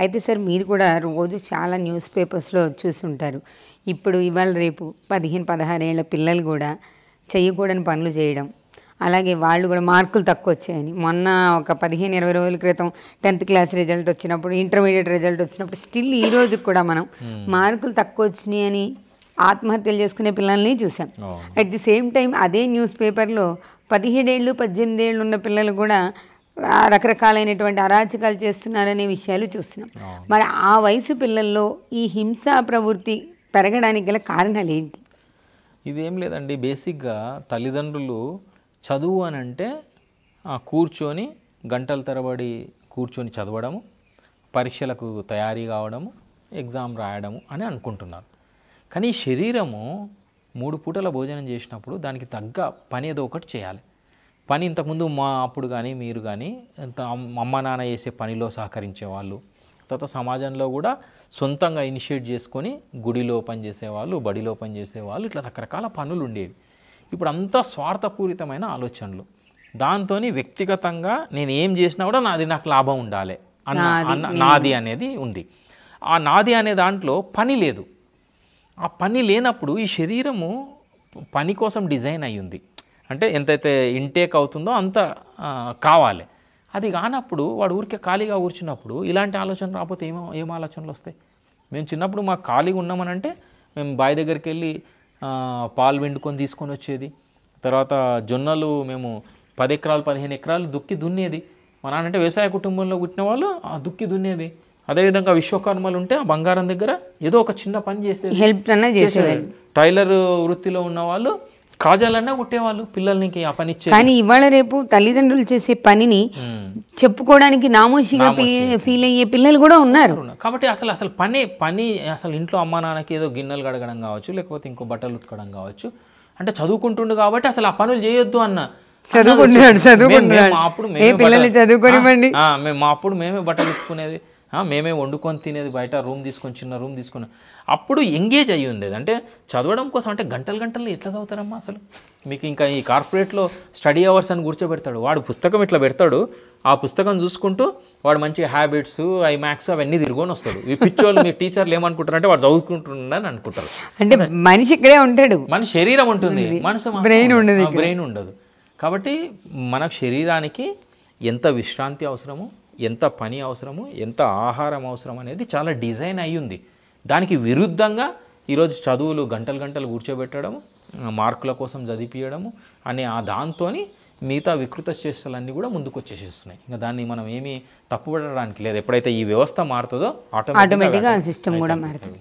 అయితే సార్ మీరు కూడా రోజు చాలా న్యూస్ పేపర్స్లో చూసి ఉంటారు ఇప్పుడు ఇవాళ రేపు పదిహేను పదహారేళ్ల పిల్లలు కూడా చేయకూడని పనులు చేయడం అలాగే వాళ్ళు కూడా మార్కులు తక్కువ వచ్చాయని మొన్న ఒక పదిహేను ఇరవై రోజుల క్రితం టెన్త్ క్లాస్ రిజల్ట్ వచ్చినప్పుడు ఇంటర్మీడియట్ రిజల్ట్ వచ్చినప్పుడు స్టిల్ ఈ రోజు కూడా మనం hmm. మార్కులు తక్కువ వచ్చినాయని ఆత్మహత్యలు చేసుకునే పిల్లల్ని చూసాం అట్ ది సేమ్ టైం అదే న్యూస్ పేపర్లో పదిహేడేళ్ళు పద్దెనిమిది ఏళ్ళు ఉన్న పిల్లలు కూడా రకరకాలైనటువంటి అరాచకాలు చేస్తున్నారనే విషయాలు చూస్తున్నాం మరి ఆ వయసు పిల్లల్లో ఈ హింసా ప్రవృత్తి పెరగడానికి గల కారణాలు ఏంటి ఇదేం లేదండి బేసిక్గా తల్లిదండ్రులు చదువు అని అంటే కూర్చొని గంటల తరబడి కూర్చొని చదవడము పరీక్షలకు తయారీ కావడము ఎగ్జామ్ రాయడము అని అనుకుంటున్నారు కానీ శరీరము మూడు పూటల భోజనం చేసినప్పుడు దానికి తగ్గ పని ఏదో ఒకటి చేయాలి పని ఇంతకుముందు మా అప్పుడు కానీ మీరు కానీ ఎంత అమ్మ నాన్న చేసే పనిలో సహకరించే వాళ్ళు తర్వాత సమాజంలో కూడా సొంతంగా ఇనిషియేట్ చేసుకొని గుడిలో పనిచేసేవాళ్ళు బడిలో పనిచేసేవాళ్ళు ఇట్లా రకరకాల పనులు ఉండేవి ఇప్పుడు అంతా స్వార్థపూరితమైన ఆలోచనలు దాంతో వ్యక్తిగతంగా నేను ఏం చేసినా కూడా నాది నాకు లాభం ఉండాలి అన్న నాది అనేది ఉంది ఆ నాది అనే దాంట్లో పని లేదు ఆ పని లేనప్పుడు ఈ శరీరము పని కోసం డిజైన్ అయ్యింది అంటే ఎంతైతే ఇంటేక్ అవుతుందో అంత కావాలి అది కానప్పుడు వాడు ఊరికే ఖాళీగా కూర్చున్నప్పుడు ఇలాంటి ఆలోచన రాకపోతే ఏమో ఏం ఆలోచనలు వస్తాయి మేము చిన్నప్పుడు మాకు ఖాళీగా ఉన్నామని అంటే మేము బావి దగ్గరికి వెళ్ళి పాలు వెండుకొని తీసుకొని వచ్చేది తర్వాత జొన్నలు మేము పది ఎకరాలు పదిహేను ఎకరాలు దుక్కి దున్నేది మన అంటే వ్యవసాయ కుటుంబంలో పుట్టిన వాళ్ళు ఆ దుక్కి దున్నేది అదేవిధంగా విశ్వకర్మలు ఉంటే ఆ బంగారం దగ్గర ఏదో ఒక చిన్న పని చేసేది హెల్ప్ చేసేది టైలర్ వృత్తిలో ఉన్న వాళ్ళు కాజాలన్నా కుట్టేవాళ్ళు పిల్లల్ని ఆ పని కానీ ఇవాళ రేపు తల్లిదండ్రులు చేసే పనిని చెప్పుకోవడానికి నామోషిగా ఫీల్ అయ్యే పిల్లలు కూడా ఉన్నారు కాబట్టి అసలు అసలు పని పని అసలు ఇంట్లో అమ్మా నాన్నకి ఏదో గిన్నెలు కడగడం కావచ్చు లేకపోతే ఇంకో బట్టలు ఉతకడం కావచ్చు అంటే చదువుకుంటుండు కాబట్టి అసలు ఆ పనులు చేయొద్దు అన్న చదువుకుంటున్నాడు చదువుకుంటున్నాడు ఏ పిల్లల్ని చదువుకోనివ్వండి మేము మా అప్పుడు మేమే బట్టలు ఇచ్చుకునేది మేమే వండుకొని తినేది బయట రూమ్ తీసుకొని చిన్న రూమ్ తీసుకున్నా అప్పుడు ఎంగేజ్ అయ్యి ఉండేది అంటే చదవడం కోసం అంటే గంటలు గంటలు ఎట్లా చదువుతారమ్మా అసలు మీకు ఇంకా ఈ కార్పొరేట్లో స్టడీ అవర్స్ అని కూర్చోబెడతాడు వాడు పుస్తకం ఇట్లా పెడతాడు ఆ పుస్తకం చూసుకుంటూ వాడు మంచి హ్యాబిట్స్ ఐ మ్యాథ్స్ అవన్నీ తిరుగుని వస్తాడు ఈ పిచ్చోళ్ళు మీ టీచర్లు ఏమనుకుంటారంటే వాడు చదువుకుంటున్నాడని అనుకుంటారు అంటే మనిషి ఇక్కడే ఉంటాడు మన శరీరం ఉంటుంది మనసు బ్రెయిన్ ఉండదు బ్రెయిన్ ఉండదు కాబట్టి మన శరీరానికి ఎంత విశ్రాంతి అవసరము ఎంత పని అవసరము ఎంత ఆహారం అవసరం అనేది చాలా డిజైన్ అయి ఉంది దానికి విరుద్ధంగా ఈరోజు చదువులు గంటలు గంటలు కూర్చోబెట్టడము మార్కుల కోసం చదివిపించడము అనే ఆ దాంతో మిగతా వికృత చేష్టలన్నీ కూడా ముందుకు వచ్చేసేస్తున్నాయి ఇంకా దాన్ని మనం ఏమీ తప్పుపడడానికి లేదు ఎప్పుడైతే ఈ వ్యవస్థ మారుతుందో ఆటోమేటిక్గా సిస్టమ్ కూడా మారుతుంది